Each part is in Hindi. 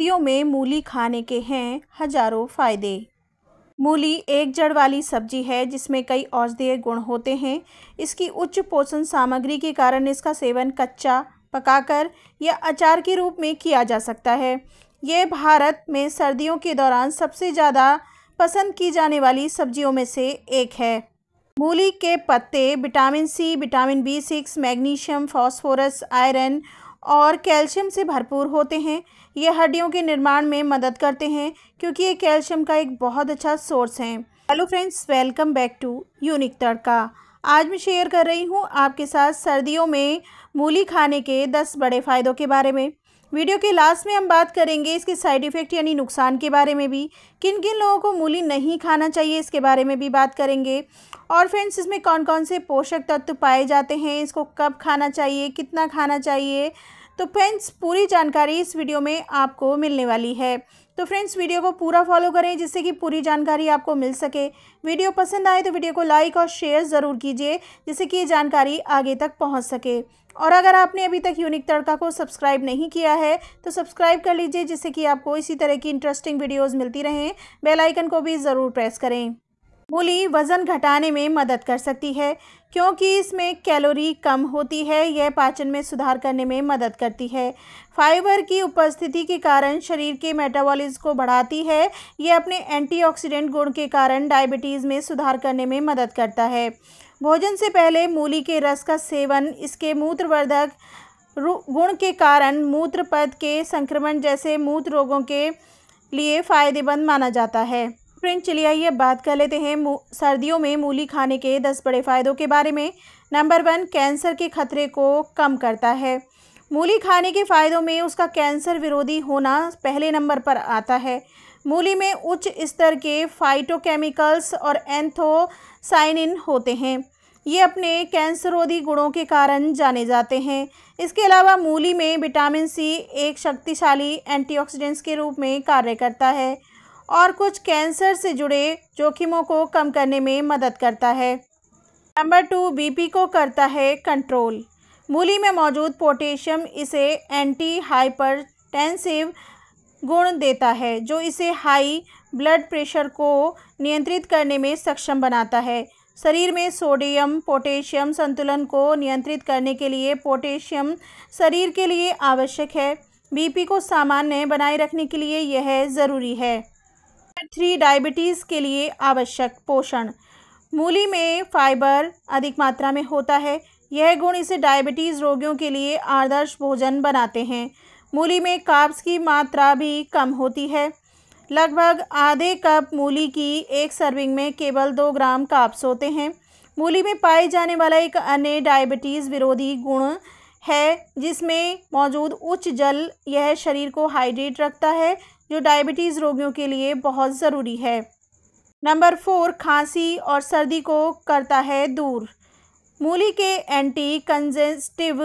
स्त्रियों में मूली खाने के हैं हजारों फायदे मूली एक जड़ वाली सब्जी है जिसमें कई औषधीय गुण होते हैं इसकी उच्च पोषण सामग्री के कारण इसका सेवन कच्चा पकाकर या अचार के रूप में किया जा सकता है ये भारत में सर्दियों के दौरान सबसे ज़्यादा पसंद की जाने वाली सब्जियों में से एक है मूली के पत्ते vitamin C vitamin B six magnesium phosphorus iron और कैल्शियम से भरपूर होते हैं ये हड्डियों के निर्माण में मदद करते हैं क्योंकि ये कैल्शियम का एक बहुत अच्छा सोर्स है hello friends welcome back to unique Tadka आज मैं शेयर कर रही हूँ आपके साथ सर्दियों में मूली खाने के दस बड़े फ़ायदों के बारे में वीडियो के लास्ट में हम बात करेंगे इसके साइड इफ़ेक्ट यानी नुकसान के बारे में भी किन किन लोगों को मूली नहीं खाना चाहिए इसके बारे में भी बात करेंगे और फ्रेंड्स इसमें कौन कौन से पोषक तत्व पाए जाते हैं इसको कब खाना चाहिए कितना खाना चाहिए तो फ्रेंड्स पूरी जानकारी इस वीडियो में आपको मिलने वाली है तो फ्रेंड्स वीडियो को पूरा फॉलो करें जिससे कि पूरी जानकारी आपको मिल सके वीडियो पसंद आए तो वीडियो को लाइक और शेयर ज़रूर कीजिए जिससे कि ये जानकारी आगे तक पहुंच सके और अगर आपने अभी तक यूनिक तड़का को सब्सक्राइब नहीं किया है तो सब्सक्राइब कर लीजिए जिससे कि आपको इसी तरह की इंटरेस्टिंग वीडियोज़ मिलती रहें बेलाइकन को भी ज़रूर प्रेस करें मूली वज़न घटाने में मदद कर सकती है क्योंकि इसमें कैलोरी कम होती है यह पाचन में सुधार करने में मदद करती है फाइबर की उपस्थिति के कारण शरीर के मेटाबॉलिज्म को बढ़ाती है यह अपने एंटीऑक्सीडेंट गुण के कारण डायबिटीज़ में सुधार करने में मदद करता है भोजन से पहले मूली के रस का सेवन इसके मूत्रवर्धक गुण के कारण मूत्रपद के संक्रमण जैसे मूत्र रोगों के लिए फ़ायदेमंद माना जाता है फ्रेंड चलिए आइए बात कर लेते हैं सर्दियों में मूली खाने के दस बड़े फ़ायदों के बारे में नंबर वन कैंसर के खतरे को कम करता है मूली खाने के फ़ायदों में उसका कैंसर विरोधी होना पहले नंबर पर आता है मूली में उच्च स्तर के फाइटोकेमिकल्स और एंथोसाइनिन होते हैं ये अपने कैंसरोधी गुणों के कारण जाने जाते हैं इसके अलावा मूली में विटामिन सी एक शक्तिशाली एंटीऑक्सीडेंट्स के रूप में कार्य करता है और कुछ कैंसर से जुड़े जोखिमों को कम करने में मदद करता है नंबर टू बीपी को करता है कंट्रोल मूली में मौजूद पोटेशियम इसे एंटी हाइपरटेंसिव गुण देता है जो इसे हाई ब्लड प्रेशर को नियंत्रित करने में सक्षम बनाता है शरीर में सोडियम पोटेशियम संतुलन को नियंत्रित करने के लिए पोटेशियम शरीर के लिए आवश्यक है बीपी को सामान्य बनाए रखने के लिए यह ज़रूरी है नंबर थ्री डायबिटीज़ के लिए आवश्यक पोषण मूली में फाइबर अधिक मात्रा में होता है यह गुण इसे डायबिटीज़ रोगियों के लिए आदर्श भोजन बनाते हैं मूली में काब्स की मात्रा भी कम होती है लगभग आधे कप मूली की एक सर्विंग में केवल दो ग्राम काब्स होते हैं मूली में पाए जाने वाला एक अन्य डायबिटीज़ विरोधी गुण है जिसमें मौजूद उच्च जल यह शरीर को हाइड्रेट रखता है जो डायबिटीज़ रोगियों के लिए बहुत ज़रूरी है नंबर फोर खांसी और सर्दी को करता है दूर मूली के एंटी कंजेस्टिव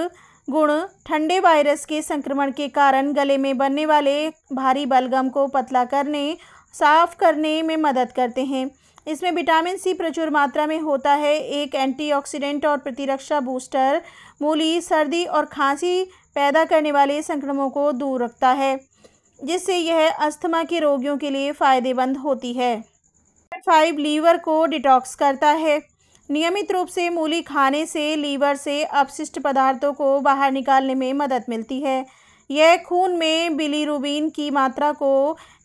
गुण ठंडे वायरस के संक्रमण के कारण गले में बनने वाले भारी बलगम को पतला करने साफ करने में मदद करते हैं इसमें विटामिन सी प्रचुर मात्रा में होता है एक एंटीऑक्सीडेंट और प्रतिरक्षा बूस्टर मूली सर्दी और खांसी पैदा करने वाले संक्रमणों को दूर रखता है जिससे यह अस्थमा के रोगियों के लिए फ़ायदेमंद होती है फाइव लीवर को डिटॉक्स करता है नियमित रूप से मूली खाने से लीवर से अपशिष्ट पदार्थों को बाहर निकालने में मदद मिलती है यह खून में बिलीरुबिन की मात्रा को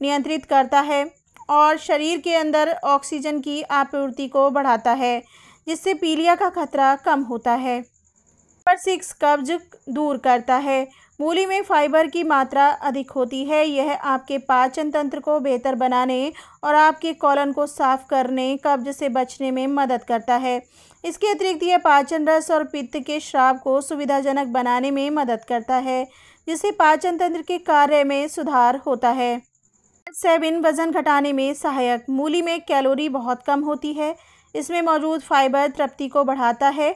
नियंत्रित करता है और शरीर के अंदर ऑक्सीजन की आपूर्ति को बढ़ाता है जिससे पीलिया का खतरा कम होता है नंबर सिक्स कब्ज दूर करता है मूली में फाइबर की मात्रा अधिक होती है यह आपके पाचन तंत्र को बेहतर बनाने और आपके कॉलन को साफ करने कब्ज से बचने में मदद करता है इसके अतिरिक्त यह पाचन रस और पित्त के श्राव को सुविधाजनक बनाने में मदद करता है जिससे पाचन तंत्र के कार्य में सुधार होता है सेविन वजन घटाने में सहायक मूली में कैलोरी बहुत कम होती है इसमें मौजूद फाइबर तृप्ति को बढ़ाता है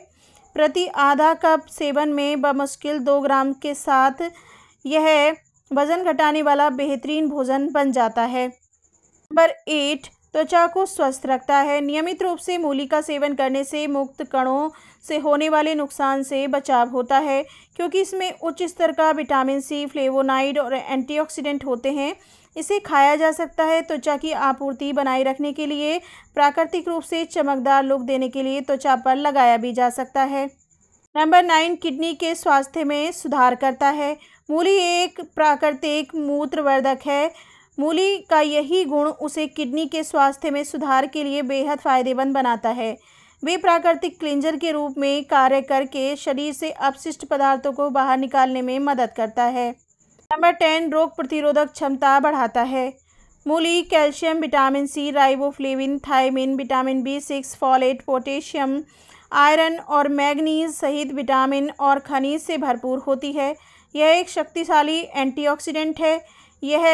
प्रति आधा कप सेवन में बमुश्किल दो ग्राम के साथ यह वज़न घटाने वाला बेहतरीन भोजन बन जाता है नंबर एट त्वचा को स्वस्थ रखता है नियमित रूप से मूली का सेवन करने से मुक्त कणों से होने वाले नुकसान से बचाव होता है क्योंकि इसमें उच्च स्तर का विटामिन सी फ्लेवोनाइड और एंटीऑक्सीडेंट होते हैं इसे खाया जा सकता है त्वचा की आपूर्ति बनाए रखने के लिए प्राकृतिक रूप से चमकदार लुक देने के लिए त्वचा पर लगाया भी जा सकता है नंबर नाइन किडनी के स्वास्थ्य में सुधार करता है मूली एक प्राकृतिक मूत्रवर्धक है मूली का यही गुण उसे किडनी के स्वास्थ्य में सुधार के लिए बेहद फायदेमंद बनाता है वे प्राकृतिक क्लिंजर के रूप में कार्य करके शरीर से अपशिष्ट पदार्थों को बाहर निकालने में मदद करता है नंबर टेन रोग प्रतिरोधक क्षमता बढ़ाता है मूली calcium vitamin C riboflavin thiamine vitamin B six folate potassium iron और मैग्नीज सहित विटामिन और खनिज से भरपूर होती है यह एक शक्तिशाली एंटीऑक्सीडेंट है यह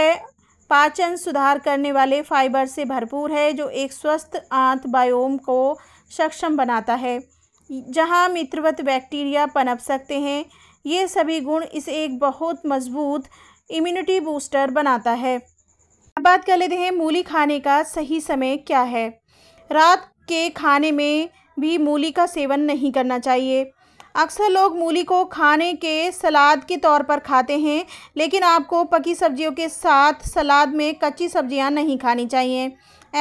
पाचन सुधार करने वाले फाइबर से भरपूर है जो एक स्वस्थ आंत बायोम को सक्षम बनाता है जहाँ मित्रवत बैक्टीरिया पनप सकते हैं ये सभी गुण इसे एक बहुत मजबूत इम्यूनिटी बूस्टर बनाता है अब बात कर लेते हैं मूली खाने का सही समय क्या है रात के खाने में भी मूली का सेवन नहीं करना चाहिए अक्सर लोग मूली को खाने के सलाद के तौर पर खाते हैं लेकिन आपको पकी सब्जियों के साथ सलाद में कच्ची सब्जियां नहीं खानी चाहिए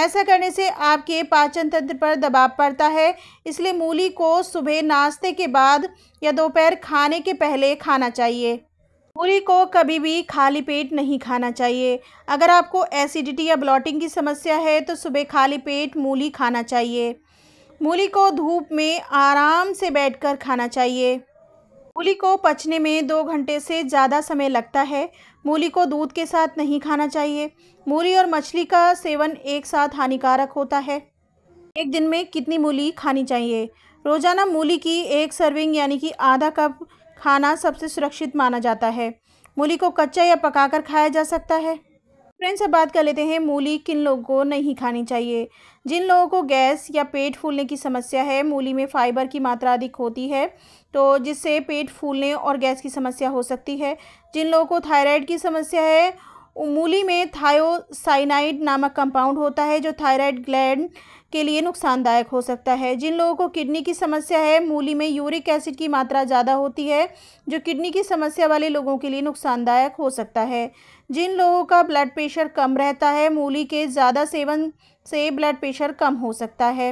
ऐसा करने से आपके पाचन तंत्र पर दबाव पड़ता है इसलिए मूली को सुबह नाश्ते के बाद या दोपहर खाने के पहले खाना चाहिए मूली को कभी भी खाली पेट नहीं खाना चाहिए अगर आपको एसिडिटी या ब्लॉटिंग की समस्या है तो सुबह खाली पेट मूली खाना चाहिए मूली को धूप में आराम से बैठकर खाना चाहिए मूली को पचने में दो घंटे से ज़्यादा समय लगता है मूली को दूध के साथ नहीं खाना चाहिए मूली और मछली का सेवन एक साथ हानिकारक होता है एक दिन में कितनी मूली खानी चाहिए रोज़ाना मूली की एक सर्विंग यानी कि आधा कप खाना सबसे सुरक्षित माना जाता है मूली को कच्चा या पकाकर खाया जा सकता है फ्रेंड्स अब बात कर लेते हैं मूली किन लोगों को नहीं खानी चाहिए जिन लोगों को गैस या पेट फूलने की समस्या है मूली में फाइबर की मात्रा अधिक होती है तो जिससे पेट फूलने और गैस की समस्या हो सकती है जिन लोगों को थायराइड की समस्या है मूली में थायोसाइनाइड नामक कंपाउंड होता है जो थायराइड ग्लैंड के लिए नुकसानदायक हो सकता है जिन लोगों को किडनी की समस्या है मूली में यूरिक एसिड की मात्रा ज़्यादा होती है जो किडनी की समस्या वाले लोगों के लिए नुकसानदायक हो सकता है जिन लोगों का ब्लड प्रेशर कम रहता है मूली के ज़्यादा सेवन से ब्लड प्रेशर कम हो सकता है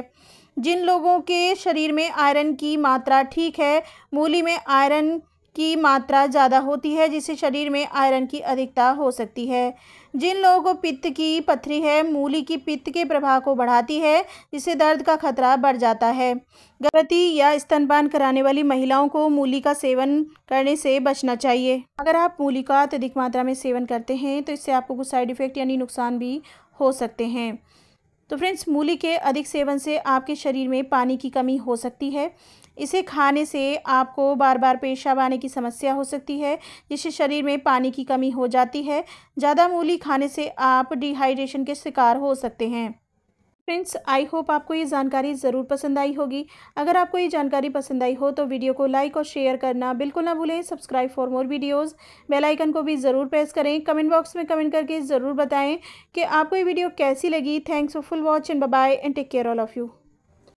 जिन लोगों के शरीर में आयरन की मात्रा ठीक है मूली में आयरन की मात्रा ज़्यादा होती है जिससे शरीर में आयरन की अधिकता हो सकती है जिन लोगों को पित्त की पथरी है मूली की पित्त के प्रभाव को बढ़ाती है जिससे दर्द का खतरा बढ़ जाता है गर्भवती या स्तनपान कराने वाली महिलाओं को मूली का सेवन करने से बचना चाहिए अगर आप मूली का अत्यधिक मात्रा में सेवन करते हैं तो इससे आपको कुछ साइड इफ़ेक्ट यानी नुकसान भी हो सकते हैं तो फ्रेंड्स मूली के अधिक सेवन से आपके शरीर में पानी की कमी हो सकती है इसे खाने से आपको बार बार पेशाब आने की समस्या हो सकती है जिससे शरीर में पानी की कमी हो जाती है ज़्यादा मूली खाने से आप डिहाइड्रेशन के शिकार हो सकते हैं फ्रेंड्स आई होप आपको ये जानकारी ज़रूर पसंद आई होगी अगर आपको ये जानकारी पसंद आई हो तो वीडियो को लाइक और शेयर करना बिल्कुल ना भूलें subscribe for more videos bell icon को भी ज़रूर प्रेस करें कमेंट बॉक्स में कमेंट करके ज़रूर बताएं कि आपको ये वीडियो कैसी लगी thanks for full watch and bye and take care all of you